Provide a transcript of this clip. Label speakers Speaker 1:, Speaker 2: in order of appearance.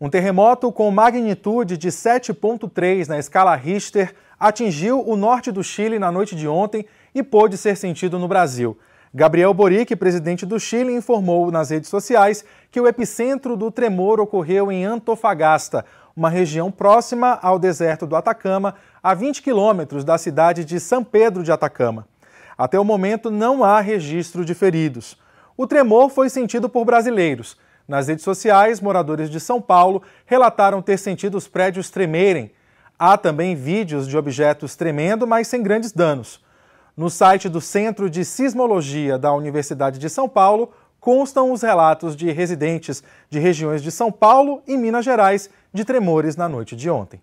Speaker 1: Um terremoto com magnitude de 7.3 na escala Richter atingiu o norte do Chile na noite de ontem e pôde ser sentido no Brasil. Gabriel Boric, presidente do Chile, informou nas redes sociais que o epicentro do tremor ocorreu em Antofagasta, uma região próxima ao deserto do Atacama, a 20 quilômetros da cidade de São Pedro de Atacama. Até o momento, não há registro de feridos. O tremor foi sentido por brasileiros. Nas redes sociais, moradores de São Paulo relataram ter sentido os prédios tremerem. Há também vídeos de objetos tremendo, mas sem grandes danos. No site do Centro de Sismologia da Universidade de São Paulo, constam os relatos de residentes de regiões de São Paulo e Minas Gerais de tremores na noite de ontem.